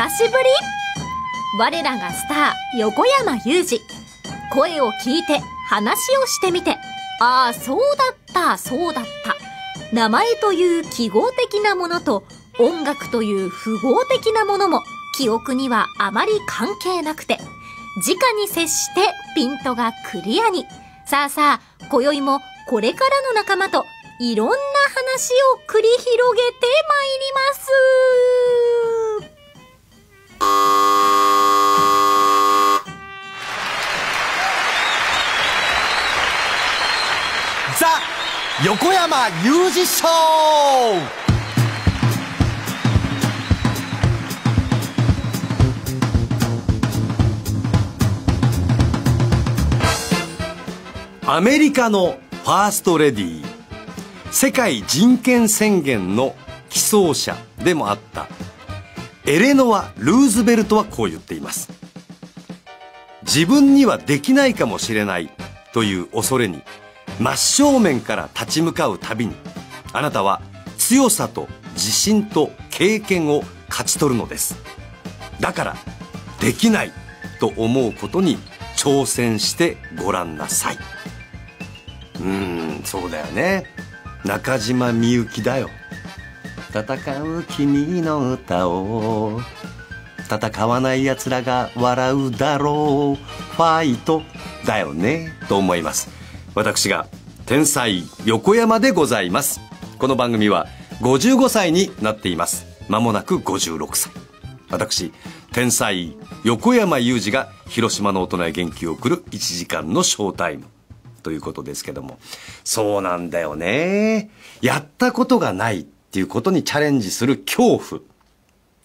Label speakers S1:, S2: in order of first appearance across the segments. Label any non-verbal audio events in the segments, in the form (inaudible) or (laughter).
S1: 久しぶり我らがスター、横山裕二。声を聞いて、話をしてみて、ああ、そうだった、そうだった。名前という記号的なものと、音楽という符号的なものも、記憶にはあまり関係なくて、直に接してピントがクリアに。さあさあ、今宵もこれからの仲間といろんな話を繰り広げてまいります。ザ・
S2: 横山雄二ショーアメリカのファーストレディー世界人権宣言の起草者でもあったエレノア・ルーズベルトはこう言っています。自分にはできないかもしれないという恐れに真正面から立ち向かうたびにあなたは強さと自信と経験を勝ち取るのですだからできないと思うことに挑戦してごらんなさいうんそうだよね中島みゆきだよ戦う君の歌を戦わない奴らが笑うだろうファイトだよねと思います私が天才横山でございますこの番組は55歳になっています間もなく56歳私天才横山裕二が広島の大人へ元気を送る1時間のショータイムということですけどもそうなんだよねやったことがないってっていうことにチャレンジする恐怖っ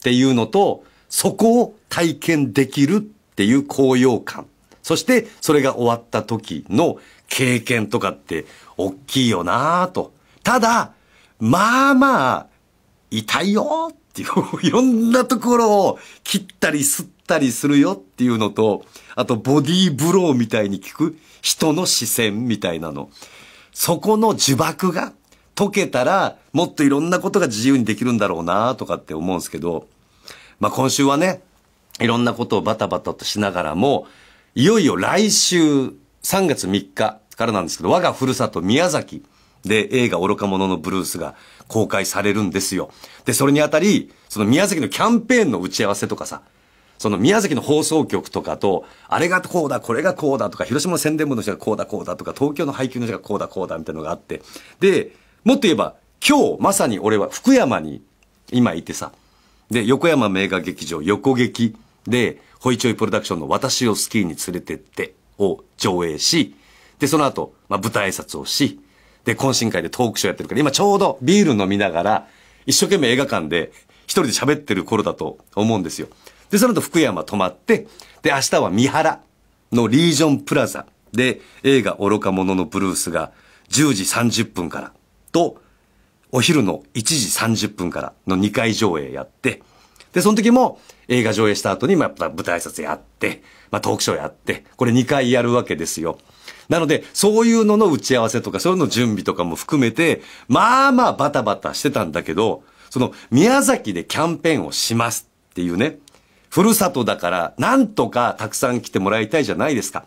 S2: ていうのと、そこを体験できるっていう高揚感。そして、それが終わった時の経験とかって大きいよなぁと。ただ、まあまあ、痛いよっていう、(laughs) いろんなところを切ったり吸ったりするよっていうのと、あとボディーブローみたいに効く人の視線みたいなの。そこの呪縛が解けたら、もっといろんなことが自由にできるんだろうなとかって思うんですけど、まあ今週はね、いろんなことをバタバタとしながらも、いよいよ来週3月3日からなんですけど、我がふるさと宮崎で映画愚か者のブルースが公開されるんですよ。で、それにあたり、その宮崎のキャンペーンの打ち合わせとかさ、その宮崎の放送局とかと、あれがこうだ、これがこうだとか、広島の宣伝部の人がこうだ、こうだとか、東京の配給の人がこうだ、こうだみたいなのがあって、で、もっと言えば、今日まさに俺は福山に今いてさ、で、横山名画劇場横劇で、ホイチョイプロダクションの私をスキーに連れてってを上映し、で、その後、まあ、舞台挨拶をし、で、懇親会でトークショーやってるから、今ちょうどビール飲みながら、一生懸命映画館で一人で喋ってる頃だと思うんですよ。で、その後福山泊まって、で、明日は三原のリージョンプラザで映画愚か者のブルースが10時30分からと、お昼の1時30分からの2回上映やって、で、その時も映画上映した後に、まあ、舞台挨拶やって、まあ、トークショーやって、これ2回やるわけですよ。なので、そういうのの打ち合わせとか、そういうの準備とかも含めて、まあまあバタバタしてたんだけど、その、宮崎でキャンペーンをしますっていうね、ふるさとだから、なんとかたくさん来てもらいたいじゃないですか。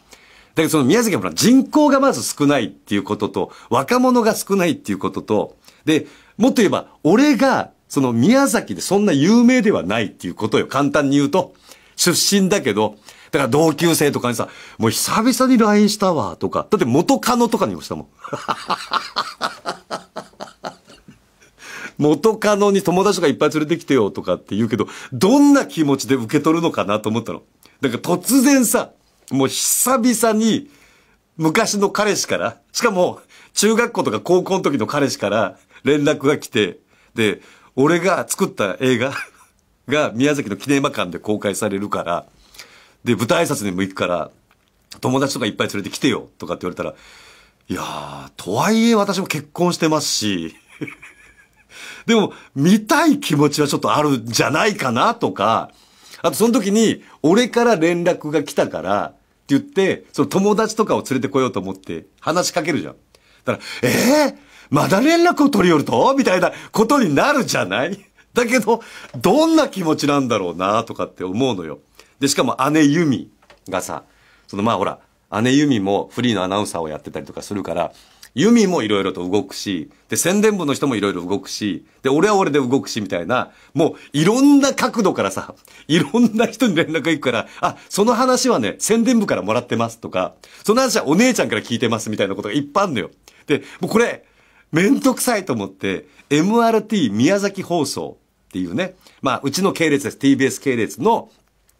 S2: だけどその宮崎はほら人口がまず少ないっていうことと、若者が少ないっていうことと、で、もっと言えば、俺が、その宮崎でそんな有名ではないっていうことよ。簡単に言うと。出身だけど、だから同級生とかにさ、もう久々に LINE したわ、とか。だって元カノとかにもしたもん。元カノに友達とかいっぱい連れてきてよとかって言うけど、どんな気持ちで受け取るのかなと思ったの。だから突然さ、もう久々に昔の彼氏から、しかも中学校とか高校の時の彼氏から連絡が来て、で、俺が作った映画 (laughs) が宮崎の記念馬館で公開されるから、で、舞台挨拶にも行くから、友達とかいっぱい連れてきてよとかって言われたら、いやー、とはいえ私も結婚してますし、(laughs) でも見たい気持ちはちょっとあるんじゃないかなとか、あとその時に俺から連絡が来たから、って言って、その友達とかを連れてこようと思って話しかけるじゃん。だから、えー、まだ連絡を取り寄るとみたいなことになるじゃない (laughs) だけど、どんな気持ちなんだろうなとかって思うのよ。で、しかも姉ユミがさ、そのまあほら、姉ユミもフリーのアナウンサーをやってたりとかするから、ユミもいろいろと動くし、で、宣伝部の人もいろいろ動くし、で、俺は俺で動くし、みたいな、もういろんな角度からさ、いろんな人に連絡行くから、あ、その話はね、宣伝部からもらってますとか、その話はお姉ちゃんから聞いてますみたいなことがいっぱいあるのよ。で、もうこれ、めんどくさいと思って、MRT 宮崎放送っていうね、まあ、うちの系列です。TBS 系列の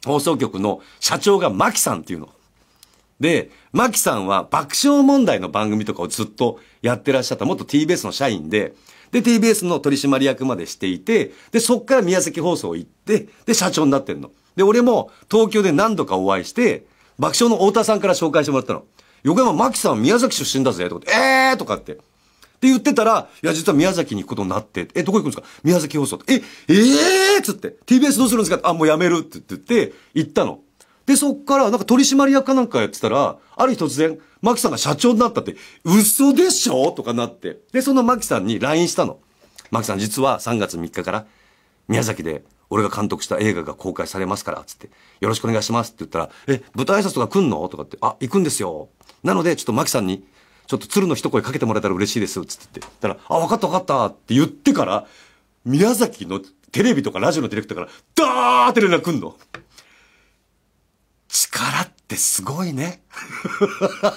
S2: 放送局の社長がマキさんっていうの。で、マキさんは爆笑問題の番組とかをずっとやってらっしゃった、元 TBS の社員で、で、TBS の取締役までしていて、で、そっから宮崎放送行って、で、社長になってんの。で、俺も東京で何度かお会いして、爆笑の太田さんから紹介してもらったの。横山真紀さん宮崎出身だぜ、とかって、えーとかって。って言ってたら、いや、実は宮崎に行くことになって、え、どこ行くんですか宮崎放送って。え、えーっつって、TBS どうするんですかあ、もうやめるって言って、行ったの。で、そっから、なんか取締役かなんかやってたら、ある日突然、マキさんが社長になったって、嘘でしょとかなって。で、そのマキさんに LINE したの。マキさん、実は3月3日から、宮崎で、俺が監督した映画が公開されますから、つって、よろしくお願いしますって言ったら、え、舞台挨拶とか来んのとかって、あ、行くんですよ。なので、ちょっとマキさんに、ちょっと鶴の一声かけてもらえたら嬉しいです、つって言ったら、あ、分かった分かったって言ってから、宮崎のテレビとかラジオのディレクターから、ダーって連絡来んの。力ってすごいね。(laughs)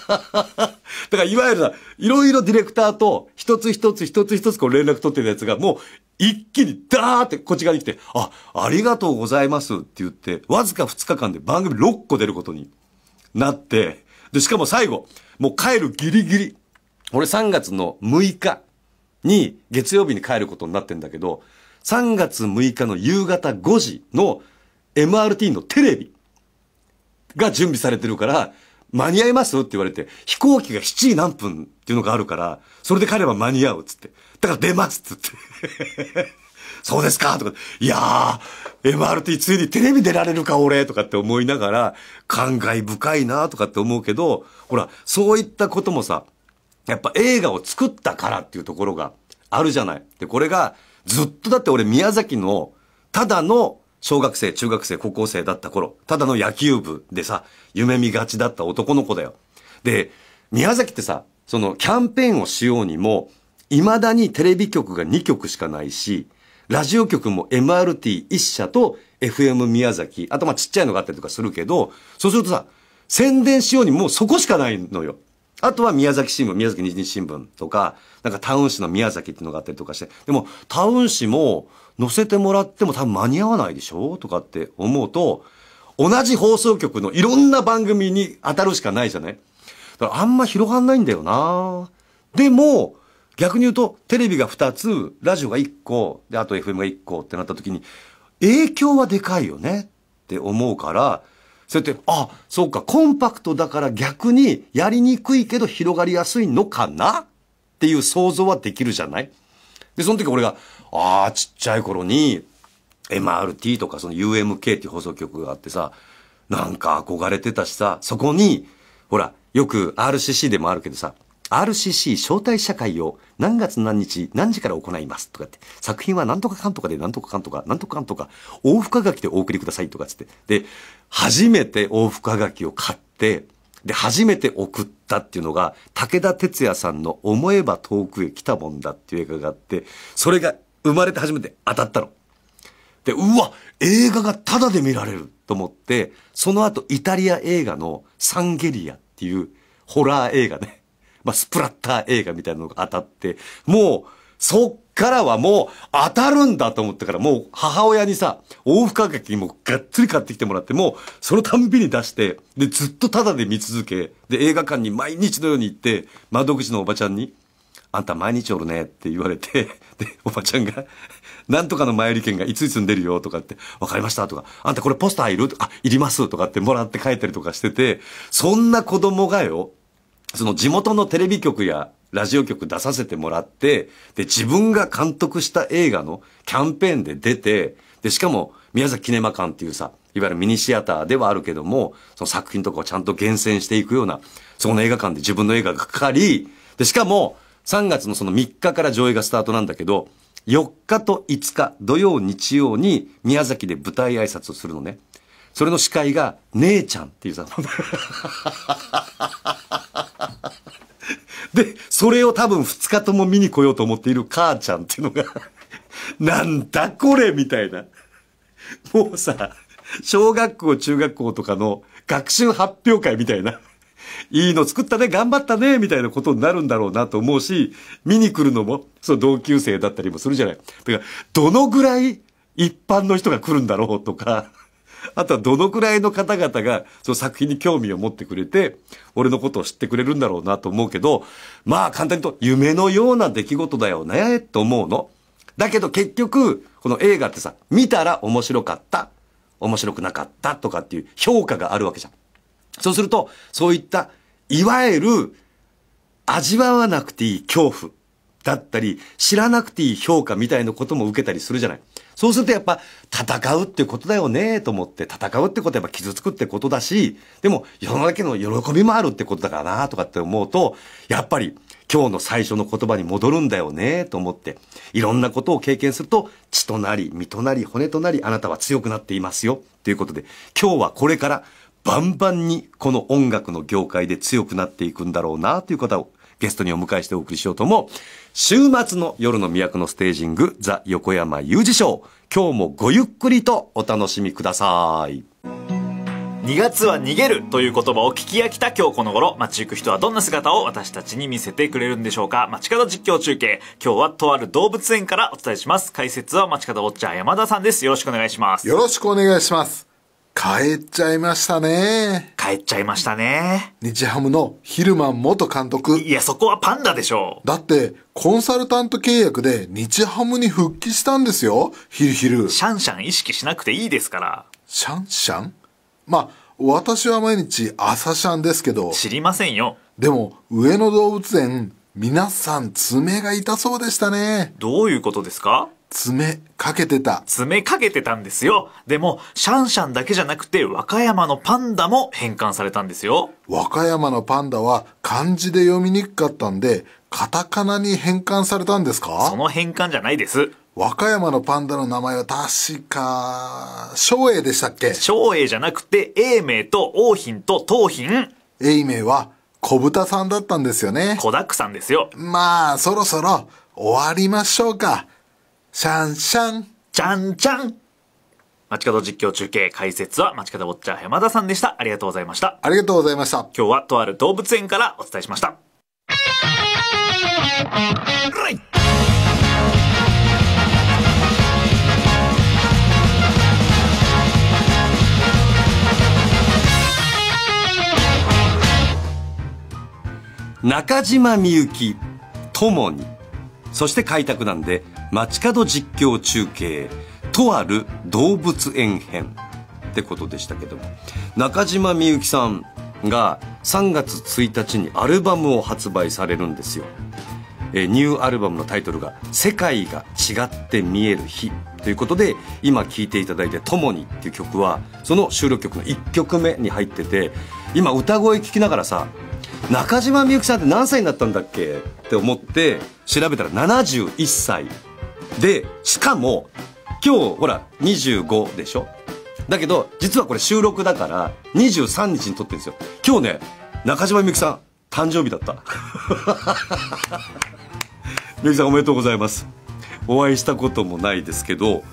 S2: だからいわゆるいろいろディレクターと一つ一つ一つ一つこう連絡取ってるやつがもう一気にダーってこっち側に来て、あ、ありがとうございますって言って、わずか二日間で番組6個出ることになって、で、しかも最後、もう帰るギリギリ。俺3月の6日に月曜日に帰ることになってんだけど、3月6日の夕方5時の MRT のテレビ。が準備されてるから、間に合いますって言われて、飛行機が7時何分っていうのがあるから、それで彼は間に合うっつって。だから出ますっつって。(laughs) そうですかとか、いやー、MRT ついにテレビ出られるか俺とかって思いながら、感慨深いなとかって思うけど、ほら、そういったこともさ、やっぱ映画を作ったからっていうところがあるじゃない。で、これが、ずっとだって俺宮崎の、ただの小学生、中学生、高校生だった頃、ただの野球部でさ、夢見がちだった男の子だよ。で、宮崎ってさ、そのキャンペーンをしようにも、未だにテレビ局が2局しかないし、ラジオ局も MRT1 社と FM 宮崎、あとまあちっちゃいのがあったりとかするけど、そうするとさ、宣伝しようにもうそこしかないのよ。あとは宮崎新聞、宮崎日日新聞とか、なんかタウン市の宮崎っていうのがあったりとかして。でも、タウン市も、乗せてもらっても多分間に合わないでしょとかって思うと、同じ放送局のいろんな番組に当たるしかないじゃないだからあんま広がんないんだよなでも、逆に言うと、テレビが2つ、ラジオが1個、で、あと FM が1個ってなった時に、影響はでかいよねって思うから、そうやって、あ、そうか、コンパクトだから逆にやりにくいけど広がりやすいのかなっていう想像はできるじゃないで、その時俺が、ああ、ちっちゃい頃に、MRT とかその UMK っていう放送局があってさ、なんか憧れてたしさ、そこに、ほら、よく RCC でもあるけどさ、RCC 招待社会を何月何日何時から行いますとかって、作品は何とかかんとかで何とかかんとか、何とかかんとか、往復はがきでお送りくださいとかつって。で、初めて往復はがきを買って、で、初めて送ったっていうのが、武田鉄矢さんの思えば遠くへ来たもんだっていう映画があって、それが生まれて初めて当たったの。で、うわ映画がタダで見られると思って、その後イタリア映画のサンゲリアっていうホラー映画ね。(laughs) まあ、スプラッター映画みたいなのが当たって、もう、そっからはもう当たるんだと思ったから、もう母親にさ、往復掛けにもがっつり買ってきてもらって、もうそのたんびに出して、で、ずっとタダで見続け、で、映画館に毎日のように行って、窓口のおばちゃんに、あんた毎日おるねって言われて、(laughs) で、おばちゃんが、なんとかの前売り券がいついつに出るよとかって、わかりましたとか、あんたこれポスターいるあ、いりますとかってもらって帰ったりとかしてて、そんな子供がよ、その地元のテレビ局やラジオ局出させてもらって、で、自分が監督した映画のキャンペーンで出て、で、しかも宮崎キネマ館っていうさ、いわゆるミニシアターではあるけども、その作品とかをちゃんと厳選していくような、そこの映画館で自分の映画がかかり、で、しかも、3月のその3日から上映がスタートなんだけど、4日と5日、土曜、日曜に宮崎で舞台挨拶をするのね。それの司会が、姉ちゃんっていうさ、(laughs) で、それを多分2日とも見に来ようと思っている母ちゃんっていうのがなんだこれみたいな。もうさ、小学校、中学校とかの学習発表会みたいないいの作ったね、頑張ったね、みたいなことになるんだろうなと思うし、見に来るのも、その同級生だったりもするじゃない。だから、どのぐらい一般の人が来るんだろうとか、(laughs) あとはどのくらいの方々がその作品に興味を持ってくれて、俺のことを知ってくれるんだろうなと思うけど、まあ簡単に言うと夢のような出来事だよね、と思うの。だけど結局、この映画ってさ、見たら面白かった、面白くなかったとかっていう評価があるわけじゃん。そうすると、そういった、いわゆる、味わわなくていい恐怖だったり、知らなくていい評価みたいなことも受けたりするじゃない。そうするとやっぱ、戦うってことだよねと思って、戦うってことはやっぱ傷つくってことだし、でも、世の中の喜びもあるってことだからなとかって思うと、やっぱり、今日の最初の言葉に戻るんだよねと思って、いろんなことを経験すると、血となり、身となり、骨となり、あなたは強くなっていますよ。ということで、今日はこれからバンバンにこの音楽の業界で強くなっていくんだろうなという方をゲストにお迎えしてお送りしようと思う。週末の夜の都のステージング、ザ・横山裕二賞。今日もごゆっくりとお楽しみください。2月は逃げるという言葉を聞き飽きた今日この頃、街行く人
S3: はどんな姿を私たちに見せてくれるんでしょうか街角実況中継。今日はとある動物園からお伝えします。解説は街角ウォッチャー山田さんです。よろしくお願いします。よろし
S1: くお願いします。
S3: 帰っちゃいましたね。帰っちゃいましたね。
S2: 日ハムのヒ
S3: ルマン元監督。いや、そこはパンダでしょう。だって、コンサルタント契約で日ハムに復帰したんですよ。ヒルヒル。シャンシャン意識しなくていいですから。シャンシャンまあ、私は毎日朝シャンですけど。知りませんよ。でも、上野動物園、皆さん爪が痛そうでしたね。どういうことですか詰めかけてた。詰めかけてたんですよ。でも、シャンシャンだけじゃなくて、和歌山のパンダも返還されたんですよ。
S2: 和歌山のパンダは
S1: 漢字で読みにくかったんで、カタカナに変換されたんですかその変換じゃないです。和歌山のパンダの名前は確か、松栄でしたっけ
S3: 松栄じゃなくて、永明と王品と桃品。永明は小豚さんだったんですよね。小だくさんですよ。まあ、そろそろ終わりましょうか。
S1: シャンシャン。じゃんじゃん。
S3: 街角実況中継解説は街角ウォッチャー山田さんでした。ありがとうございました。ありがとうございました。今日はとある動物園からお
S1: 伝えしました。
S2: 中島みゆき、ともに。そして開拓なんで、街角実況中継とある動物園編ってことでしたけども中島みゆきさんが3月1日にアルバムを発売されるんですよ、えニューアルバムのタイトルが「世界が違って見える日」ということで今聴いていただいて「ともに」っていう曲はその収録曲の1曲目に入ってて今歌声聴きながらさ中島みゆきさんって何歳になったんだっけって思って調べたら71歳で、しかも、今日、ほら、25でしょだけど、実はこれ収録だから、23日に撮ってるんですよ。今日ね、中島みゆきさん、誕生日だった。(laughs) みゆきさんおめでとうございます。お会いしたこともないですけど、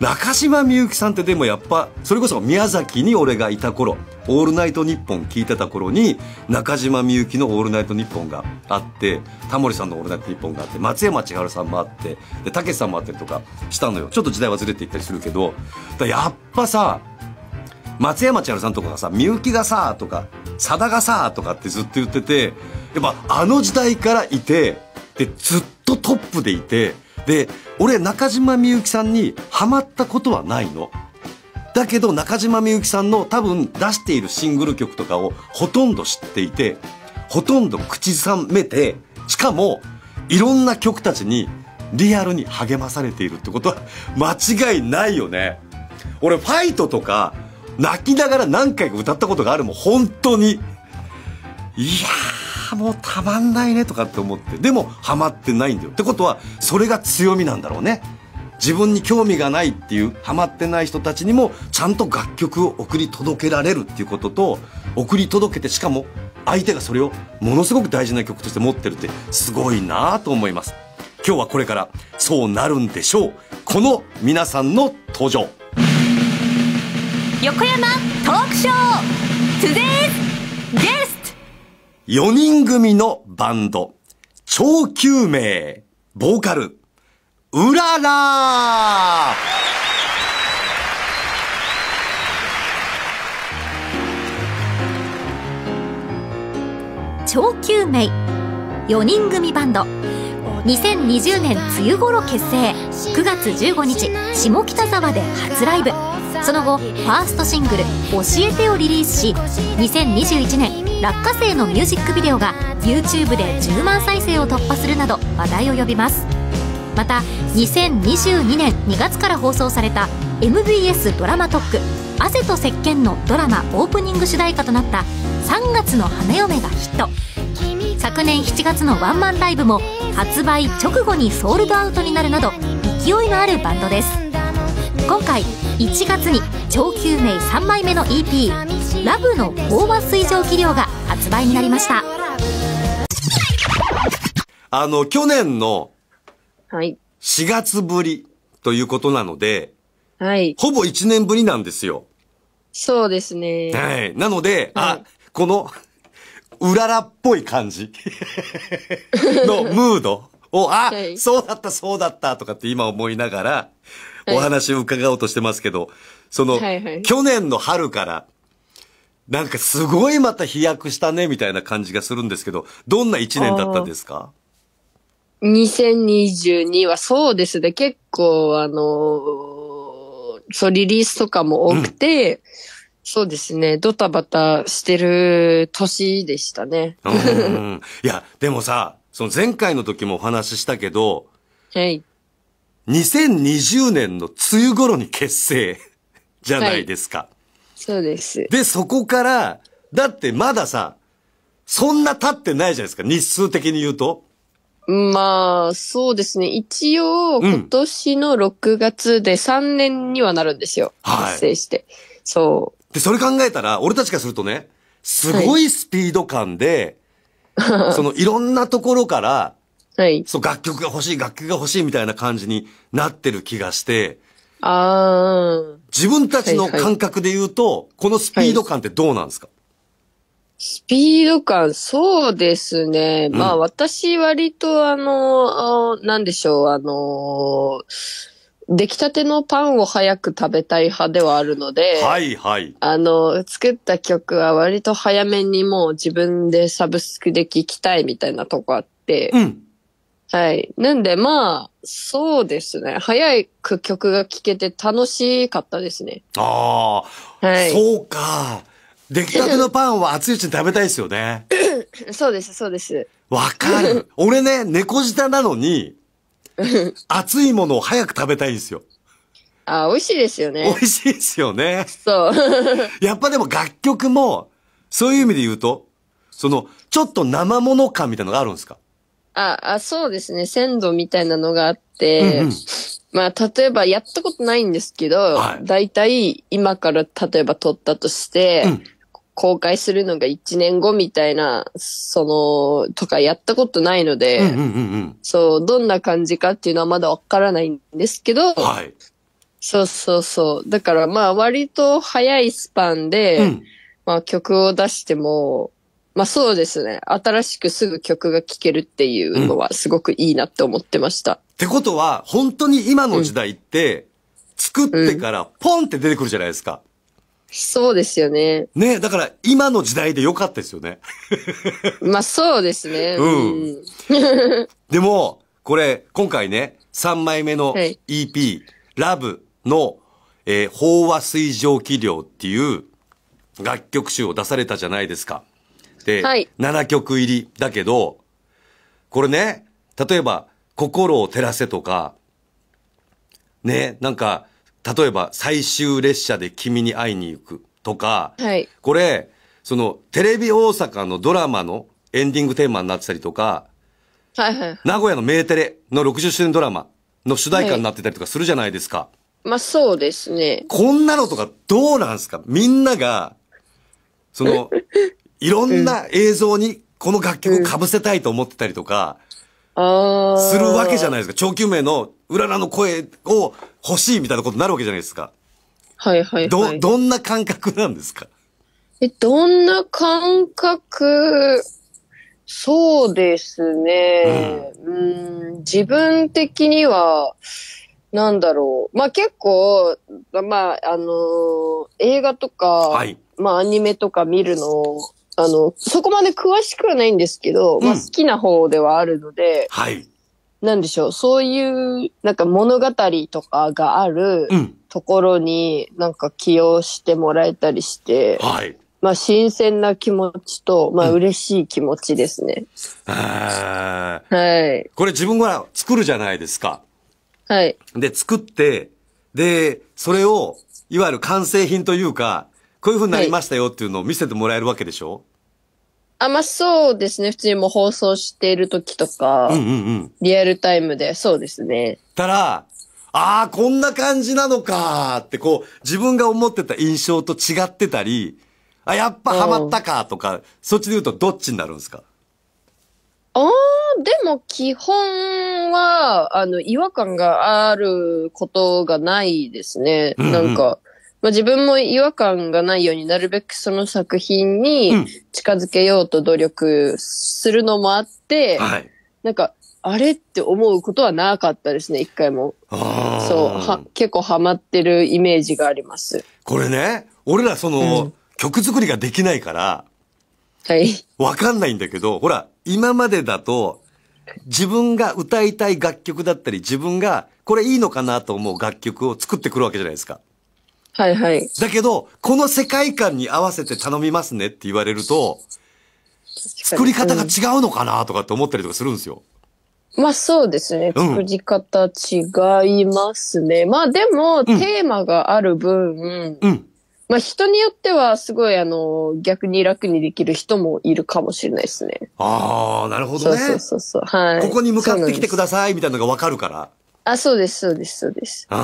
S2: 中島みゆきさんってでもやっぱそれこそ宮崎に俺がいた頃「オールナイトニッポン」聞いてた頃に中島みゆきの「オールナイトニッポン」があってタモリさんの「オールナイトニッポン」があって松山千春さんもあってでたけしさんもあったりとかしたのよちょっと時代はずれていったりするけどだやっぱさ松山千春さんとかがさ「みゆきがさ」とか「さだがさ」とかってずっと言っててやっぱあの時代からいてでずっとトップでいて。で、俺中島みゆきさんにハマったことはないの。だけど中島みゆきさんの多分出しているシングル曲とかをほとんど知っていて、ほとんど口ずさめて、しかもいろんな曲たちにリアルに励まされているってことは間違いないよね。俺ファイトとか泣きながら何回か歌ったことがあるもん、本当に。いやー。もうたまんないねとかって思ってでもハマってないんだよってことはそれが強みなんだろうね自分に興味がないっていうハマってない人たちにもちゃんと楽曲を送り届けられるっていうことと送り届けてしかも相手がそれをものすごく大事な曲として持ってるってすごいなぁと思います今日はこれからそうなるんでしょうこの皆さんの登場
S1: 横山トークショー Today's
S2: 4人組のバンド、超救命、ボーカル、うらら
S1: 超救命4人組バンド2020年梅雨頃結成9月15日下北沢で初ライブその後ファーストシングル「教えて」をリリースし2021年「落花生」のミュージックビデオが YouTube で10万再生を突破するなど話題を呼びますまた2022年2月から放送された MBS ドラマ特区「汗と石鹸のドラマオープニング主題歌となった「3月の花嫁」がヒット昨年7月のワンマンライブも発売直後にソールドアウトになるなど勢いのあるバンドです今回1月に超救命3枚目の EP「ラブの飽和水蒸気量が発売になりました
S2: あの去年の4月ぶりということなので、はい、ほぼ1年ぶりなんですよ
S4: そうですねは
S2: いなので、はい、あこのうららっぽい感じ (laughs) のムードを、あ、はい、そうだった、そうだったとかって今思いながら、お話を伺おうとしてますけど、その、はいはい、去年の春から、なんかすごいまた飛躍したね、みたいな感じがするんですけど、どんな一年だったんですか
S4: 2022はそうですね、結構あのー、そう、リリースとかも多くて、うん、そうですね、ドタバタしてる年でしたね。
S2: いや、でもさ、その前回の時もお話ししたけど、(laughs) はい。2020年の梅雨頃に結成 (laughs) じゃないですか。はい、
S4: そうです。
S2: で、そこから、だってまださ、そんな経ってないじゃないですか、日数的に言うと。
S4: まあ、そうですね。一応、今年の6月で3年にはなるんですよ。うん、発生して、は
S2: い。そう。で、それ考えたら、俺たちからするとね、すごいスピード感で、はい、そのいろんなところから、はい。そう、楽曲が欲しい、楽曲が欲しいみたいな感じになってる気がして、
S4: ああ。
S2: 自分たちの感覚で言うと、はいはい、このスピード感ってどうなんですか、はい、
S4: スピード感、そうですね。うん、まあ私割とあの、なんでしょう、あの出来たてのパンを早く食べたい派ではあるので、はいはい。あの、作った曲は割と早めにもう自分でサブスクで聴きたいみたいなとこあって、うん。はい。なんで、まあ、そうですね。早い曲が聴けて楽しかったですね。
S2: ああ、はい、そうか。出来たてのパンは熱いうちに食べたいですよね。
S4: (laughs) そうです、そうです。
S2: わかる。(laughs) 俺ね、猫舌なのに、熱いものを早く食べたいんですよ。
S4: あ、美味しいですよね。美
S2: 味しいですよね。
S4: そう。(laughs)
S2: やっぱでも楽曲も、そういう意味で言うと、その、ちょっと生もの感みたいなのがあるんですか
S4: あ、あ、そうですね。鮮度みたいなのがあって、うんうん、まあ、例えばやったことないんですけど、はい、たい今から例えば撮ったとして、うん、公開するのが1年後みたいな、その、とかやったことないので、うんうんうん、そう、どんな感じかっていうのはまだわからないんですけど、はい、そうそうそう。だからまあ、割と早いスパンで、うん、まあ、曲を出しても、まあそうですね。新しくすぐ曲が聴けるっていうのはすごくいいなって思ってました。ってことは、
S2: 本当に今の時代って、作ってからポンって出てくるじゃないですか。
S4: そうですよね。
S2: ねだから今の時代で良かったですよね。
S4: (laughs) まあそうですね。うん。
S2: でも、これ、今回ね、3枚目の EP、はい、ラブの、えー、飽和水蒸気量っていう楽曲集を出されたじゃないですか。、7曲入りだけど、これね、例えば、心を照らせとか、ね、なんか、例えば、最終列車で君に会いに行くとか、はい、これ、その、テレビ大阪のドラマのエンディングテーマになってたりとか、はいはい、名古屋の名テレの60周年ドラマの主題歌になってたりとかするじゃないですか。は
S4: い、まあそうですね。
S2: こんなのとかどうなんすかみんなが、その、(laughs) いろんな映像にこの楽曲を被せたいと思ってたりとか、
S4: するわけじ
S2: ゃないですか。長久名のうららの声を欲しいみたいなことになるわけじゃないですか。
S4: はいはい、はい、ど、
S2: どんな感覚なんですか
S4: え、どんな感覚、そうですね。うん、うん自分的には、なんだろう。まあ結構、まあ、あのー、映画とか、はい、まあアニメとか見るのあの、そこまで詳しくはないんですけど、うん、まあ好きな方ではあるので、はい。なんでしょう、そういう、なんか物語とかがあるところに、なんか起用してもらえたりして、うん、はい。まあ、新鮮な気持ちと、まあ、嬉しい気持ちですね。
S2: うん、はい。これ自分が作るじゃないですか。はい。で、作って、で、それを、いわゆる完成品というか、こういうふうになりましたよっていうのを見せてもらえるわけでしょ、はい、
S4: あ、まあそうですね。普通にもう放送している時とか、うんうんうん、リアルタイムで、そうですね。
S2: たら、ああ、こんな感じなのかってこう、自分が思ってた印象と違ってたり、あ、やっぱハマったかとか、そっちで言うとどっちになるんですか
S4: ああ、でも基本は、あの、違和感があることがないですね。うんうん、なんか、まあ、自分も違和感がないようになるべくその作品に近づけようと努力するのもあって、うんはい、なんか、あれって思うことはなかったですね、一回も。そう
S2: は、
S4: 結構ハマってるイメージがあります。
S2: これね、俺らその、うん、曲作りができないから、はい。わかんないんだけど、ほら、今までだと、自分が歌いたい楽曲だったり、自分がこれいいのかなと思う楽曲を作ってくるわけじゃないですか。はいはい。だけど、この世界観に合わせて頼みますねって言われると、
S4: 作り方が
S2: 違うのかなとかって思ったりとかするんですよ。
S4: まあそうですね。作り方違いますね。うん、まあでも、テーマがある分、うん、まあ人によってはすごいあの、逆に楽にできる人もいるかもしれないですね。
S2: ああ、なるほどね。そうそう
S4: そうはい。ここ
S2: に向かってきてくださいみたいなのがわかるから。
S4: あ、そうです、そうです、そうです。
S2: あ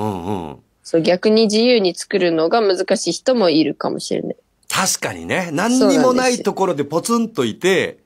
S2: あ、うんうん。
S4: そう逆に自由に作るのが難しい人もいるかもしれない。
S2: 確かにね。何にもないところでポツンといて、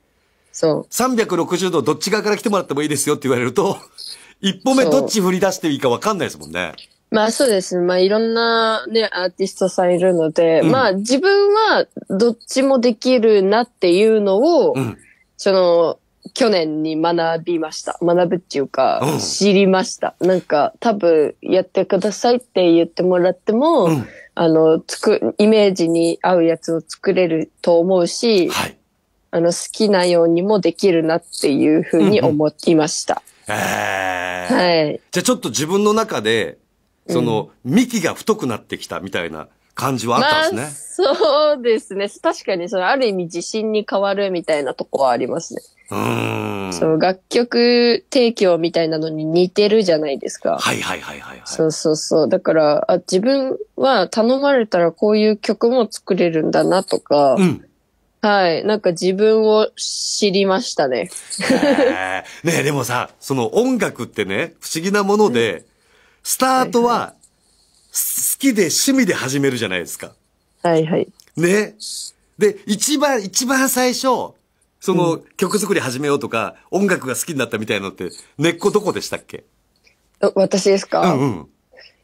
S2: そう。360度どっち側から来てもらってもいいですよって言われると、(laughs) 一歩目どっち振り出していいか分かんないですもんね。
S4: まあそうですね。まあいろんなね、アーティストさんいるので、うん、まあ自分はどっちもできるなっていうのを、うん、その、去年に学びました。学ぶっていうか、知りました。なんか、多分、やってくださいって言ってもらっても、うん、あの、つく、イメージに合うやつを作れると思うし、はい、あの、好きなようにもできるなっていうふうに思いました。
S1: うんうん、え
S4: ー、はい。
S2: じゃあちょっと自分の中で、その、うん、幹が太くなってきたみたいな感じはあったんです
S4: ね。まあ、そうですね。確かに、その、ある意味自信に変わるみたいなとこはありますね。うんそう、楽曲提供みたいなのに似てるじゃないですか。はいはいはいはい、はい。そうそうそう。だから、あ、自分は頼まれたらこういう曲も作れるんだなとか、うん、はい。なんか自分を知りましたね。
S2: ねえ、でもさ、その音楽ってね、不思議なもので、うん、スタートは、好きで趣味で始めるじゃないですか。はいはい。ね。で、一番、一番最初、その、曲作り始めようとか、音楽が好きになったみたいなのって、根っこどこでしたっけ
S4: 私ですかうんうん。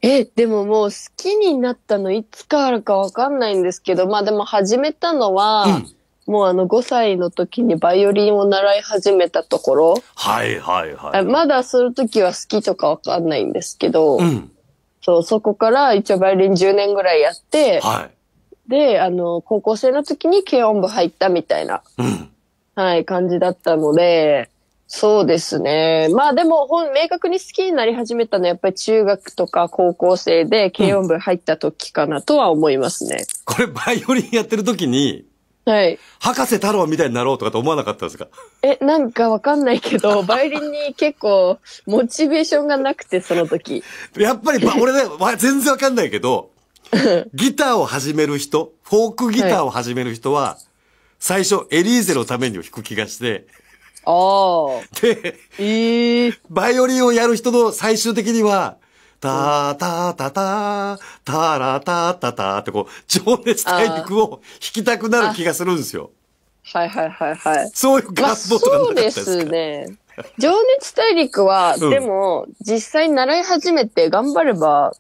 S4: え、でももう好きになったのいつからかわかんないんですけど、まあでも始めたのは、もうあの5歳の時にバイオリンを習い始めたところ、
S2: はいはいはい。ま
S4: だその時は好きとかわかんないんですけど、うん。そう、そこから一応バイオリン10年ぐらいやって、はい。で、あの、高校生の時に軽音部入ったみたいなうん。はい、感じだったので、そうですね。まあでも本、明確に好きになり始めたのはやっぱり中学とか高校生で軽音部入った時かなとは思いますね。うん、
S2: これバイオリンやってる時に、はい。博士太郎みたいになろうとかて思わなかったですか
S4: え、なんかわかんないけど、(laughs) バイオリンに結構モチベーションがなくて、そ
S2: の時。やっぱり、俺ね、全然わかんないけど、(laughs) ギターを始める人、フォークギターを始める人は、はい最初、エリーゼのためにを弾く気がして。ああ。で、えー、バイオリンをやる人の最終的には、たーたーたたー、たーらたーたたーってこう、情熱大陸を弾きたくなる気がするんですよ。
S4: はいはいはいはい。そういうガ望とかなかったですか、まあ、そうですね。情熱大陸は、うん、でも、実際習い始めて頑張れば、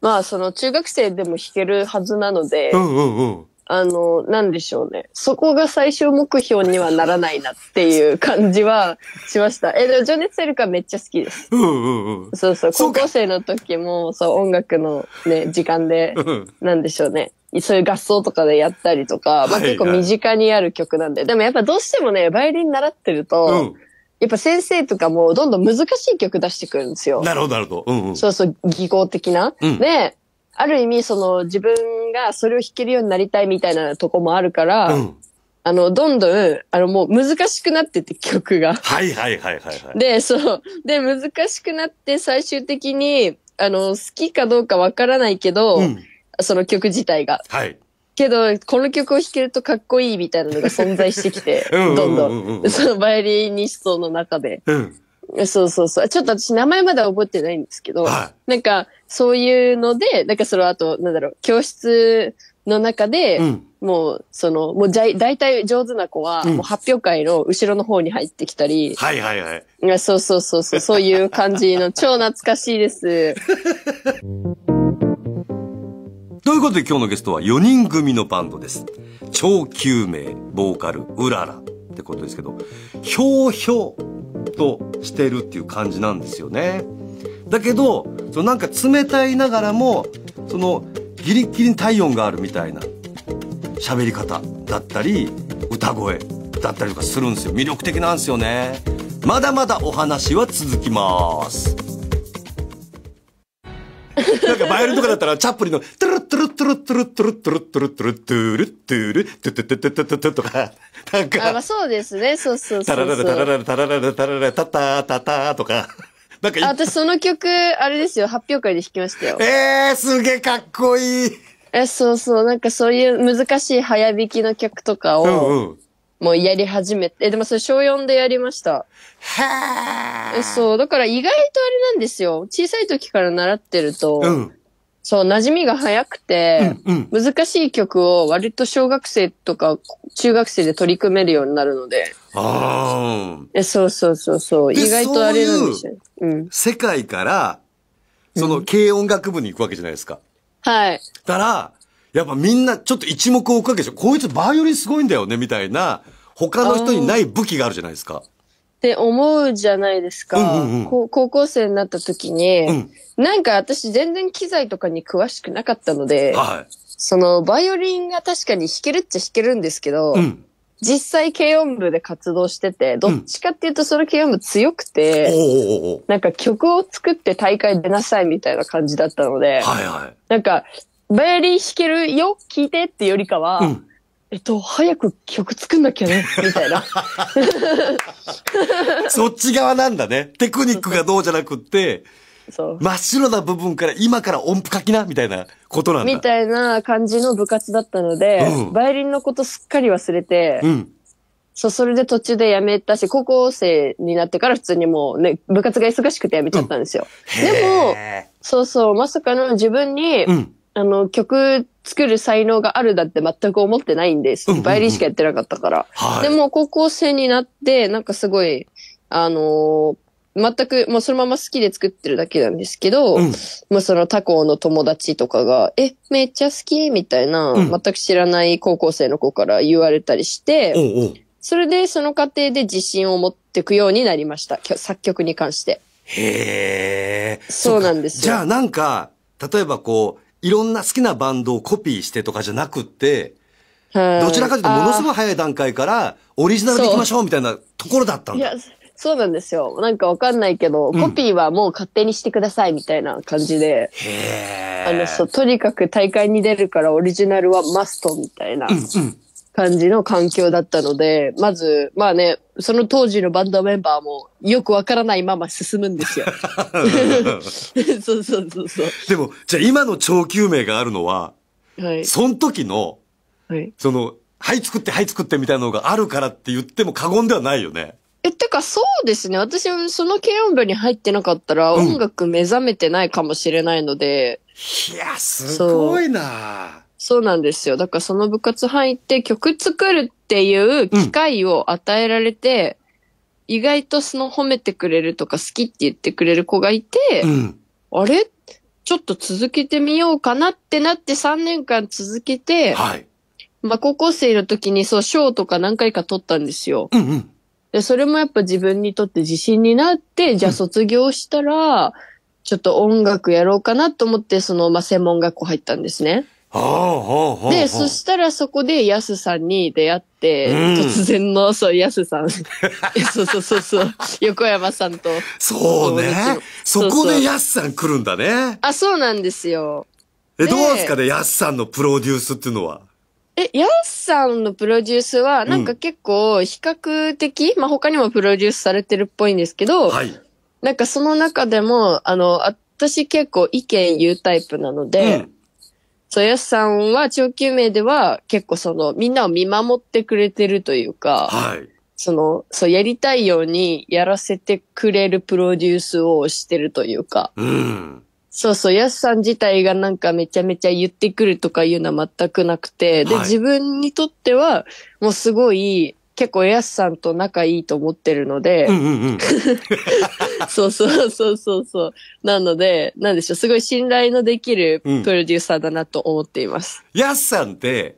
S4: まあ、その中学生でも弾けるはずなので、うんうんうん。あの、なんでしょうね。そこが最終目標にはならないなっていう感じはしました。え、でも情熱セルカめっちゃ好きです。うんうんうん。そうそう、高校生の時も、そう音楽のね、時間で、なんでしょうね。そういう合奏とかでやったりとか、まあ結構身近にある曲なんで。はいはい、でもやっぱどうしてもね、バイオリン習ってると、うんやっぱ先生とかもどんどん難しい曲出してくるんですよ。なるほど、
S2: なるほど。うんうん、そ
S4: うそう、技巧的な。うん、で、ある意味、その自分がそれを弾けるようになりたいみたいなとこもあるから、うん、あの、どんどん、あの、もう難しくなってて曲が。はいはいはいはい、で、そう。で、難しくなって最終的に、あの、好きかどうかわからないけど、うん、その曲自体が。はい。けど、この曲を弾けるとかっこいいみたいなのが存在してきて、うんんんうど
S2: んどん、そ
S4: のバイオリニストの中で。うんそうそうそう。ちょっと私名前まだ覚えてないんですけど、はい、なんかそういうので、なんかその後、なんだろう、教室の中で、うん、もうその、もう大体上手な子は、もう発表会の後ろの方に入ってきたり、はいはいはい。そうそうそうそう、そういう感じの超懐かしいです。(laughs)
S2: ということで今日のゲストは4人組のバンドです。超救命ボーカル、うららってことですけど、ひょうひょう。としてるっていう感じなんですよね。だけど、そのなんか冷たいながらも、そのギリギリに体温があるみたいな喋り方だったり、歌声だったりとかするんですよ。魅力的なんですよね。まだまだお話は続きます。なんかバイオリンとかだったらチャップリンの、トトゥルトゥルトゥルトゥルトゥルトゥルトゥルトゥルトゥルトゥルトゥルトゥトゥトゥトゥとか、
S4: なんか。あ、まあそうですね。そうそうそう。タラララタララ
S2: ラタラララタララタタタタとか。
S4: なんか私その曲、あれですよ、発表会で弾きましたよ。ええー、すげえかっこいい。え、そうそう、なんかそういう難しい早弾きの曲とかを、うんうん、もうやり始めて、え、でもそれ小4でやりました。へえ。そう、だから意外とあれなんですよ。小さい時から習ってると、うん、そう、馴染みが早くて、うんうん、難しい曲を割と小学生とか中学生で取り組めるようになるので。
S2: ああ。
S4: え、そうそうそうそう。意外とあれなんですよ。
S2: うん。世界から、その、軽音楽部に行くわけじゃないですか。はい。だから、やっぱみんなちょっと一目置くわけでしょ。こいつバイオリンすごいんだよね、みたいな、他の人にない武器があるじゃないですか。
S4: って思うじゃないですか。うんうんうん高校生になった時に、うんなんか私全然機材とかに詳しくなかったので、はそのバイオリンが確かに弾けるっちゃ弾けるんですけど、うん。実際軽音部で活動してて、どっちかっていうとその軽音部強くて、なんか曲を作って大会出なさいみたいな感じだったので、はいはい。なんか、バイオリン弾けるよ聞いてってよりかは、うんえっと、早く曲作んなきゃね、(laughs) みたいな。(laughs) そっ
S2: ち側なんだね。テクニックがどうじゃなくって、そう真っ白な部分から今から音符書きな、みたいなことなんだ。み
S4: たいな感じの部活だったので、うん、バイオリンのことすっかり忘れて、うんそう、それで途中で辞めたし、高校生になってから普通にもうね、部活が忙しくて辞めちゃったんですよ。うん、でも、そうそう、まさかの自分に、うん、あの、曲作る才能があるだって全く思ってないんです。バイオリンしかやってなかったから。でも、高校生になって、なんかすごい、あのー、全く、もうそのまま好きで作ってるだけなんですけど、うん、まあその他校の友達とかが、え、めっちゃ好きみたいな、うん、全く知らない高校生の子から言われたりして、おうおうそれでその過程で自信を持っていくようになりました。作曲に関して。
S2: へえ。そうなんですよ。じゃあなんか、例えばこう、いろんな好きなバンドをコピーしてとかじゃなくって、
S4: どちらかというとものすご
S2: い早い段階からオリジナルでいきましょうみたいなところだったんだ。
S4: そうなんですよ。なんかわかんないけど、コピーはもう勝手にしてくださいみたいな感じで。
S1: へ
S4: あの、そう、とにかく大会に出るからオリジナルはマストみたいな。うんうん感じの環境だったので、まず、まあね、その当時のバンドメンバーもよくわからないまま進むんですよ。(laughs) そうそうそうそう。
S2: でも、じゃあ今の超救命があるのは、
S4: はい、その時の、はい、
S2: その、はい作って、はい作ってみたいなのがあるからって言っても過言ではないよね。
S4: え、てかそうですね。私、その軽音部に入ってなかったら、音楽目覚めてないかもしれないので。うん、いや、すごいなそうなんですよ。だからその部活入って曲作るっていう機会を与えられて、うん、意外とその褒めてくれるとか好きって言ってくれる子がいて、うん、あれちょっと続けてみようかなってなって3年間続けて、はい、まあ高校生の時にそう、賞とか何回か取ったんですよ。うんうん、でそれもやっぱ自分にとって自信になって、じゃあ卒業したら、ちょっと音楽やろうかなと思って、その、まあ、専門学校入ったんですね。で、そしたらそこでやすさんに出会って、うん、突然の、そう、やすさん。(laughs) そうそうそうそう。横山さんと。そうね。そこでやす
S2: さん来るんだね。
S4: あ、そうなんですよ。え、どうですかね、
S2: やすさんのプロデュースっていうのは。
S4: え、ヤスさんのプロデュースは、なんか結構比較的、うん、まあ他にもプロデュースされてるっぽいんですけど、はい、なんかその中でも、あの、私結構意見言うタイプなので、うんそう、やスさんは長久名では結構そのみんなを見守ってくれてるというか、はい。その、そう、やりたいようにやらせてくれるプロデュースをしてるというか、うん。そうそう、やスさん自体がなんかめちゃめちゃ言ってくるとかいうのは全くなくて、で、はい、自分にとってはもうすごい、結構やスさんと仲いいと思ってるので、ううん、(laughs) (laughs) そうそうそうそうそう。なので、なんでしょう、すごい信頼のできるプロデューサーだなと思っています。や、う、ん、さん
S2: って、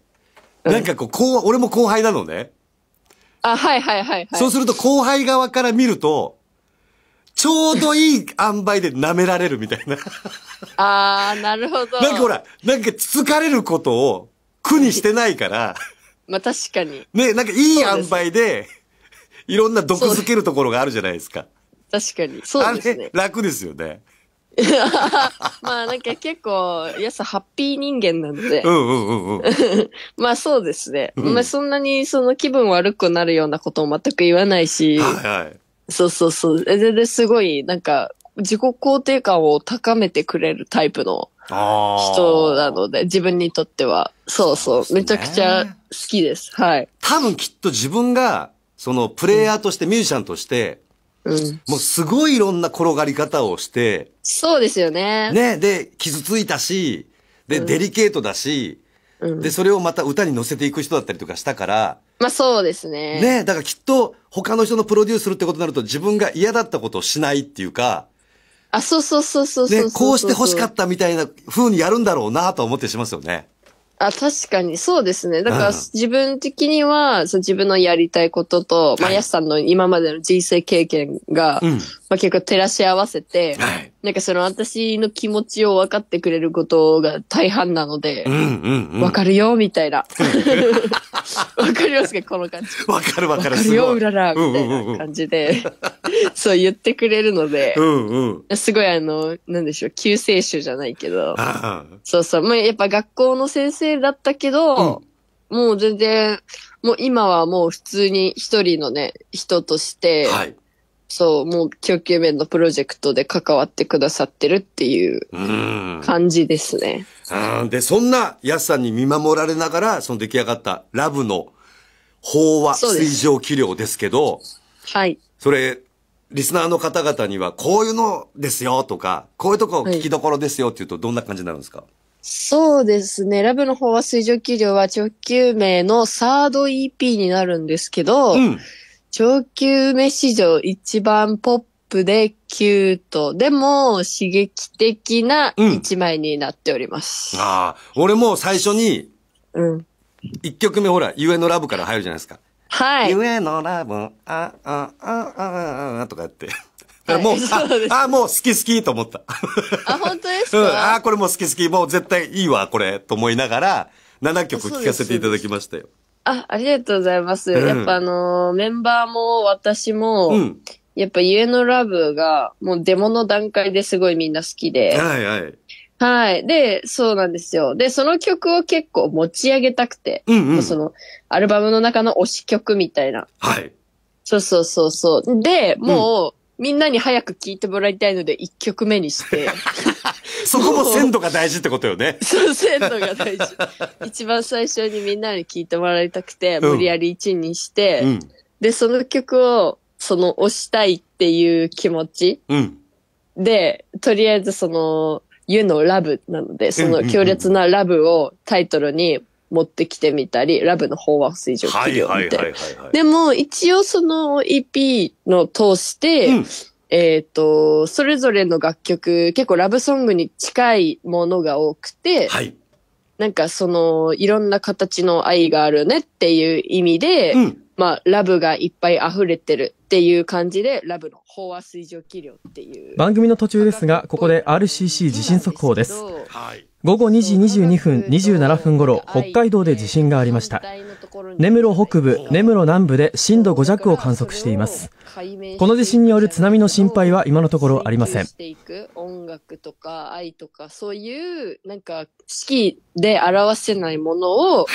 S2: なんかこう、こう俺も後輩なのね。
S4: あ、はいはいはい、はい。そうす
S2: ると後輩側から見ると、ちょうどいい塩梅で舐められるみたいな。
S4: (laughs) あー、なるほど。なんかほら、
S2: なんかつつかれることを苦にしてないから。
S4: (laughs) まあ確かに。
S2: ね、なんかいい塩梅で、いろんな毒づけるところがあるじゃないですか。
S4: 確かに。そうですね。
S2: 楽ですよね。
S4: (laughs) まあなんか結構、やさハッピー人間なんで。うんうんうんうん。(laughs) まあそうですね。うん、まあそんなにその気分悪くなるようなことも全く言わないし。はいはい。そうそうそう。全然すごい、なんか、自己肯定感を高めてくれるタイプの人なので、自分にとっては。そうそう。めちゃくちゃ好きです。はい。
S2: 多分きっと自分が、そのプレイヤーとして、ミュージシャンとして、もうすごいいろんな転がり方をして。
S4: そうですよね。ね、
S2: で、傷ついたし、で、デリケートだし、で、それをまた歌に乗せていく人だったりとかしたから。
S4: まあそうですね。ね、だからきっと他
S2: の人のプロデュースするってことになると自分が嫌だったことをしないっていうか。
S4: あ、そうそうそうそうそうね、こうして欲しかっ
S2: たみたいな風にやるんだろうなと思ってしますよね。
S4: あ、確かに、そうですね。だから、自分的には、そ自分のやりたいことと、まあ、やすさんの今までの人生経験が、まあ、結構照らし合わせて、はい。なんかその私の気持ちを分かってくれることが大半なので、うんうん分かるよ、みたいな。分かりますかこの感じ。分かる分かる。分かるよ、うらら、みたいな感じで、そう言ってくれるので、うんうん、すごいあの、なんでしょう、救世主じゃないけど、そうそう、まあ、やっぱ学校の先生だったけど、もう全然、もう今はもう普通に一人のね、人として、はいそう、もう供給面のプロジェクトで関わってくださってるっていう感じですね。
S2: で、そんな安さんに見守られながら、その出来上がったラブの飽和水蒸気量ですけど、はい。それ、リスナーの方々には、こういうのですよとか、こういうとこ聞きどころですよっていうと、どんな感じになるんですか、はい、
S4: そうですね。ラブの飽和水蒸気量は直球名のサード EP になるんですけど、うん上級梅史上一番ポップでキュート、でも刺激的な一枚になっております。
S2: うん、ああ、俺も最初に、うん。一曲目ほら、ゆえのラブから入るじゃないですか。
S4: はい。ゆえのラブ、あ、あ、
S2: あ、あ、あ、あ、とかやって。
S1: (laughs) もう、あ、あ、もう好
S2: き好きと思った。あ、本当ですか、うん、あ、これも好き好き、もう絶対いいわ、これ、と思いながら、7曲聴かせていただきましたよ。
S4: あ、ありがとうございます。うんやっぱあのーメンバーも私も、うん。やっぱ家のラブが、もうデモの段階ですごいみんな好きで。はいはい。はい。で、そうなんですよ。で、その曲を結構持ち上げたくて、うんうん。その、アルバムの中の推し曲みたいな。はい。そうそうそうそう。で、もう、みんなに早く聴いてもらいたいので、1曲目にして。(laughs)
S2: そこも鮮度が大事ってことよね。(laughs) そう、鮮度が大事。
S4: 一番最初にみんなに聞いてもらいたくて、無理やり1にして、うん。で、その曲を、その、押したいっていう気持ちうん。で、とりあえずその、ユのラブなので、その強烈なラブをタイトルに持ってきてみたり、ラブの方は水上は企い業みたはいでも、一応その EP の通して、うんえっ、ー、と、それぞれの楽曲、結構ラブソングに近いものが多くて、はい、なんかその、いろんな形の愛があるねっていう意味で、うん、まあ、ラブがいっぱい溢れてるっていう感じで、ラブの飽和水蒸気量ってい
S3: う。番組の途中ですが、ここで RCC 地震速報です。
S4: は
S3: い、午後2時22分、27分頃、北海道で地震がありました。根室北部、根室南部で震度5弱を観測しています。この地震による津波の心配は今のところありません。
S4: 音楽とか愛とかそういうなんか式で表せないものを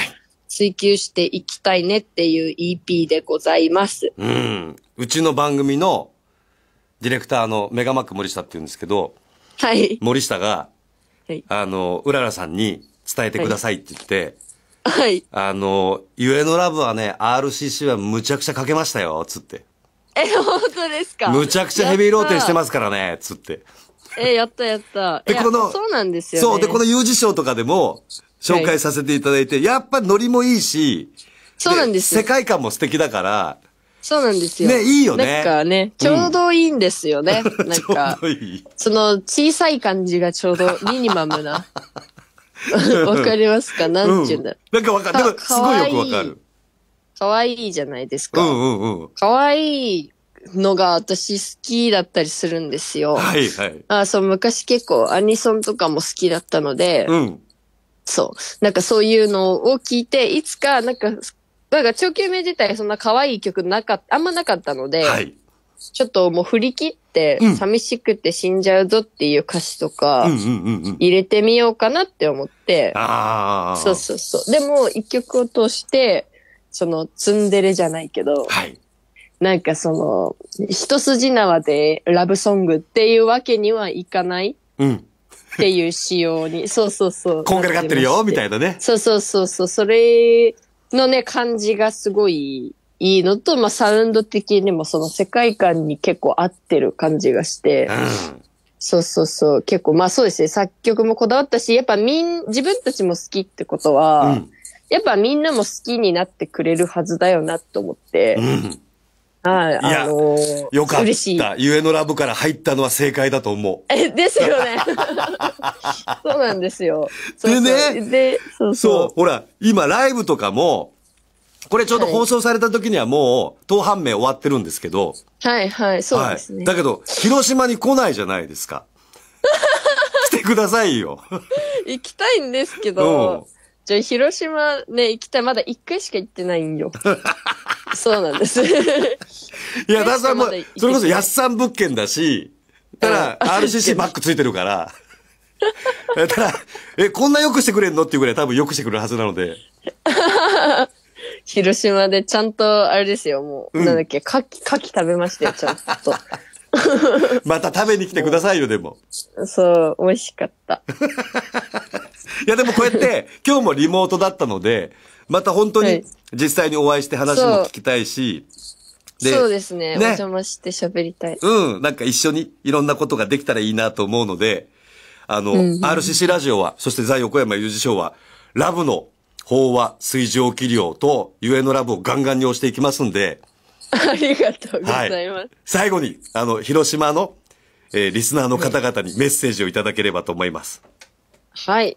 S4: 追求していきたいねっていう EP でございます。う
S2: ん。うちの番組のディレクターのメガマック森下って言うんですけど、
S4: は
S3: い。
S2: 森下が、はい、あの、うららさんに伝えてくださいって言って、はいはい。あの、ゆえのラブはね、RCC はむちゃくちゃかけましたよ、つって。
S4: え、本当ですかむちゃくちゃヘビーローテンしてま
S2: すからね、つって。
S4: え、やったやった。で、この、そうなんですよ、ね、そう、で、この
S2: U 字賞とかでも、紹介させていただいて、はい、やっぱノリもいいし、
S4: そうなんです世
S2: 界観も素敵だから、
S4: そうなんですよ。ね、いいよね。なんかね、ちょうどいいんですよね。うん、なんか、(laughs) いいその小さい感じがちょうどミニマムな。
S1: (laughs) わかり
S4: ますかなんてゅうんだろ
S1: う。な
S2: ん
S4: かわかる。いすごいよくわかる。かわいいじゃないですか。う
S2: んうんうん。
S4: かわいいのが私好きだったりするんですよ。はいはい。あそう、昔結構アニソンとかも好きだったので、うん。そう。なんかそういうのを聞いて、いつかなんか、なんか長久名自体そんな可愛い曲なかった、あんまなかったので、はい。ちょっともう振り切って寂しくて死んじゃうぞっていう歌詞とか
S3: 入
S4: れてみようかなって思って、
S3: ああ。そうそうそう。で
S4: も、一曲を通して、その、ツンデレじゃないけど、はい。なんかその、一筋縄でラブソングっていうわけにはいかないうん。っていう仕様に、(laughs) そうそうそう。こんがらがってるよ、みたいな。な
S2: ね。
S3: そ
S4: うそうそうそう、それのね、感じがすごいいいのと、まあ、サウンド的にもその世界観に結構合ってる感じがして、そうそうそう。結構、まあそうですね。作曲もこだわったし、やっぱみん、自分たちも好きってことは、うん、やっぱみんなも好きになってくれるはずだよなと思って。うん、はい、あの
S2: ー、よかった。嬉しい。ゆえのラブから入ったのは正解だと思
S4: う。え、ですよね。(laughs) そうなんですよ。そでね。で、
S2: そうそう。そう、ほら、今ライブとかも、これちょうど放送された時にはもう、党判明終わってるんですけど。
S4: はいはい、そうですね、はい、
S2: だけど、広島に来ないじゃないですか。
S4: (laughs) 来てく
S2: ださいよ。
S4: 行きたいんですけど、じゃあ広島ね、行きたい。まだ一回しか行ってないんよ。(laughs) そうなんです。いや、ださんもう、それこそ安
S2: さん物件だし、たら RCC バックついてるから。(laughs) ただ、え、こんな良くしてくれんのっていうぐらい多分良くしてくれるはずなので。
S4: 広島でちゃんと、あれですよ、もう、うんなんだっけ、牡蠣、牡蠣食べましたよ、ちゃんと。
S2: (laughs) また食べに来てくださいよ、でも。
S4: そう、美味しかった。
S2: (laughs) いや、でもこうやって、今日もリモートだったので、また本当に実際にお会いして話も聞きたいし、
S4: そうですね。お邪魔して喋りたい。う
S2: ん、なんか一緒にいろんなことができたらいいなと思うので、あの、うんうん RCC ラジオは、そして在横山裕二賞は、ラブの飽和、水蒸気量と、ゆえのラブをガンガンに押していきますんで。
S4: ありがとうございます。はい、
S2: 最後に、あの、広島の、えー、リスナーの方々にメッセージをいただければと思います。
S4: はい。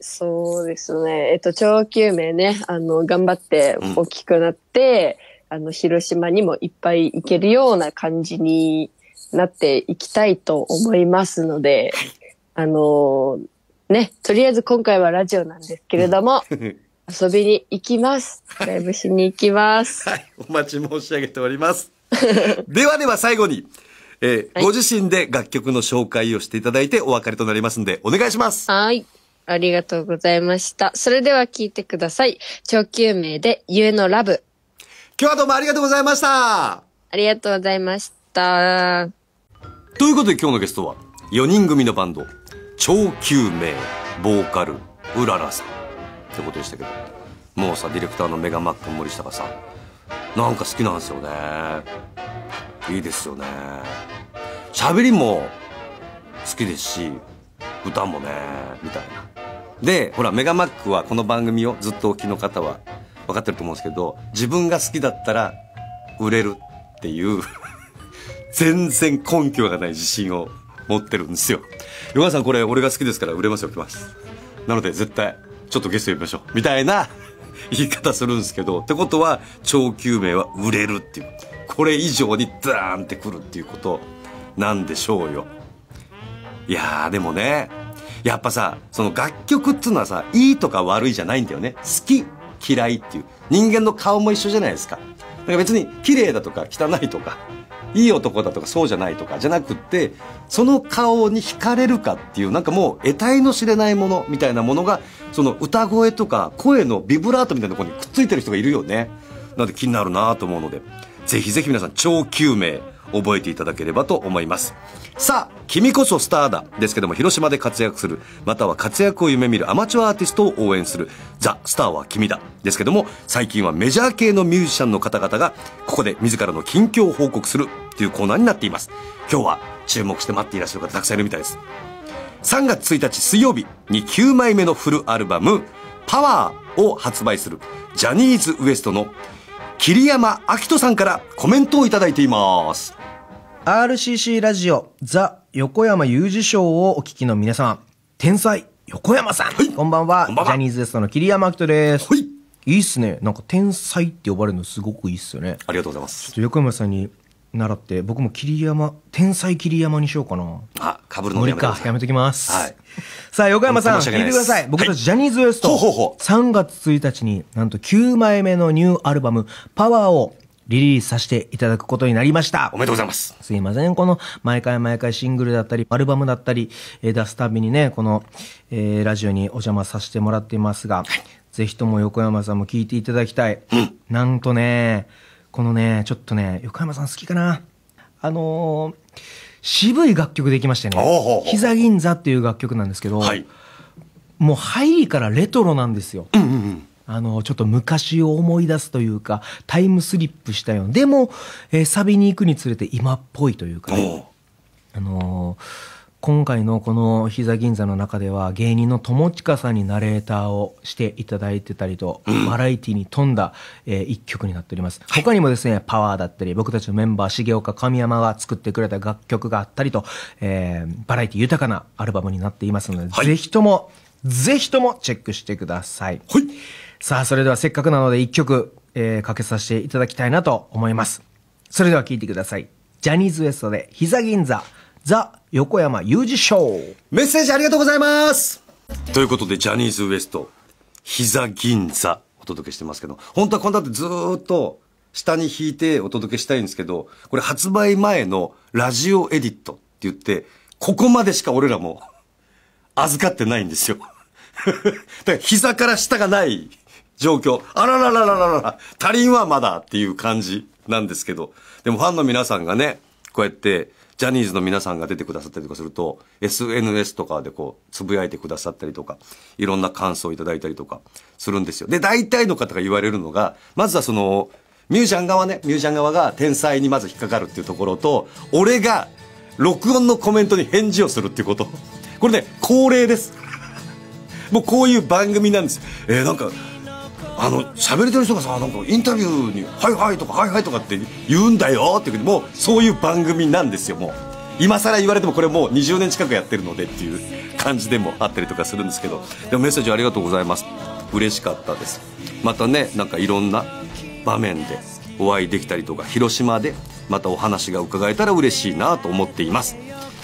S4: そうですね。えっと、長久命ね、あの、頑張って大きくなって、うん、あの、広島にもいっぱい行けるような感じになっていきたいと思いますので、はい、あの、ね、とりあえず今回はラジオなんですけれども、(laughs) 遊びに行きます。ライブしに行きます。はい、
S2: お待ち申し上げております。
S4: (laughs)
S2: ではでは最後に、えー、はい、ご自身で楽曲の紹介をしていただいてお別れとなりますんで、お願いしま
S4: す。はい。ありがとうございました。それでは聴いてください。超級名で、ゆえのラブ。今日はどうもありがとうございました。ありがとうございました。
S2: ということで今日のゲストは、4人組のバンド、超級名、ボーカル、うららさん。ってことでしたけどもうさディレクターのメガマック森下がさなんか好きなんですよねいいですよね喋りも好きですし歌もねみたいなでほらメガマックはこの番組をずっとお聞きの方は分かってると思うんですけど自分が好きだったら売れるっていう (laughs) 全然根拠がない自信を持ってるんですよ。ヨガさんこれ俺が好きですから売れますよ、来ます。なので絶対ちょっとゲスト呼びましょう。みたいな (laughs) 言い方するんですけど。ってことは、超救命は売れるっていう。これ以上にダーンってくるっていうことなんでしょうよ。いやー、でもね、やっぱさ、その楽曲っていうのはさ、いいとか悪いじゃないんだよね。好き、嫌いっていう。人間の顔も一緒じゃないですか。だから別に綺麗だとか汚いとか、いい男だとかそうじゃないとかじゃなくって、その顔に惹かれるかっていう、なんかもう得体の知れないものみたいなものがその歌声とか声のビブラートみたいなところにくっついてる人がいるよね。なので気になるなと思うので、ぜひぜひ皆さん、超救命、覚えていただければと思います。さあ、君こそスターだですけども、広島で活躍する、または活躍を夢見るアマチュアアーティストを応援する、ザ・スターは君だですけども、最近はメジャー系のミュージシャンの方々が、ここで自らの近況を報告するというコーナーになっています。今日は注目して待っていらっしゃる方たくさんいるみたいです。3月1日水曜日に9枚目のフルアルバム「パワーを発売するジャニーズウエストの桐山明人さんからコメントをいただいています RCC ラジオザ横山裕二賞をお聞きの
S3: 皆様天才横山さん、はい、こんばんはジャニーズ WEST の桐山明人です、はい、いいっすねなんか天才って呼ばれるのすごくいいっすよねありがとうございますちょっと横山さんに習って僕も桐山天才桐山にしようかなあかぶるのやめかやめときます、はい、さあ横山さん聞いてください僕たちジャニーズ WEST、はい、3月1日になんと9枚目のニューアルバム「パワーをリリースさせていただくことになりました。おめでとうございます。すいません。この、毎回毎回シングルだったり、アルバムだったり、え出すたびにね、この、えー、ラジオにお邪魔させてもらっていますが、はい、ぜひとも横山さんも聞いていただきたい。うん、なんとね、このね、ちょっとね、横山さん好きかな。あのー、渋い楽曲できましてね、膝銀座っていう楽曲なんですけど、はい、もう入りからレトロなんですよ。うんうんうんあの、ちょっと昔を思い出すというか、タイムスリップしたような。でも、えー、サビに行くにつれて今っぽいというか、ね、あのー今回のこの膝銀座の中では芸人の友近さんにナレーターをしていただいてたりと、バラエティに富んだ、えー、一曲になっております。他にもですね、パワーだったり、僕たちのメンバー、重岡神山が作ってくれた楽曲があったりと、えー、バラエティ豊かなアルバムになっていますので、はい、ぜひとも、ぜひともチェックしてください。はい、さあ、それではせっかくなので一曲、えー、かけさせていただきたいなと思います。それでは聴いてください。ジャニーズ WEST で、膝銀座。ザ・横山裕二賞。メッセ
S2: ージありがとうございますということで、ジャニーズ WEST、膝銀座、お届けしてますけど、本当はこんなってずーっと、下に引いてお届けしたいんですけど、これ発売前のラジオエディットって言って、ここまでしか俺らも預かってないんですよ。(laughs) だから膝から下がない状況。あらららららら、足りんはまだっていう感じなんですけど。でもファンの皆さんがね、こうやってジャニーズの皆さんが出てくださったりとかすると、SNS とかでこう、つぶやいてくださったりとか、いろんな感想をいただいたりとかするんですよ。で、大体の方が言われるのが、まずはその、ミュージシャン側ね、ミュージシャン側が天才にまず引っかかるっていうところと、俺が録音のコメントに返事をするっていうこと。これね、恒例です。もうこういう番組なんです。えー、なんか、あの喋れてる人がさなんかインタビューに「はいはい」とか「はいはい」とかって言うんだよっていうもうそういう番組なんですよもう今更言われてもこれもう20年近くやってるのでっていう感じでもあったりとかするんですけどでもメッセージありがとうございます嬉しかったですまたねなんかいろんな場面でお会いできたりとか広島でまたお話が伺えたら嬉しいなと思っています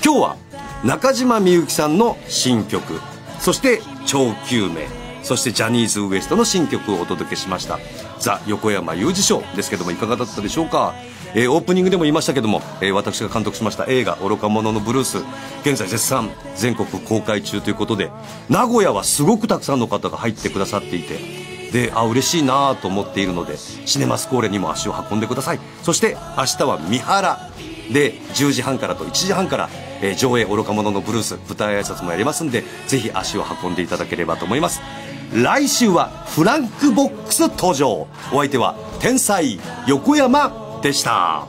S2: 今日は中島みゆきさんの新曲そして「超救命」そしてジャニーズ WEST の新曲をお届けしました「ザ・横山裕二賞」ですけどもいかがだったでしょうか、えー、オープニングでも言いましたけども、えー、私が監督しました映画「愚か者のブルース」現在絶賛全国公開中ということで名古屋はすごくたくさんの方が入ってくださっていてであ嬉しいなと思っているのでシネマスコーレにも足を運んでくださいそして明日は三原で10時半からと1時半から、えー、上映「愚か者のブルース」舞台挨拶もやりますんでぜひ足を運んでいただければと思います来週はフランクボックス登場お相手は天才横山でした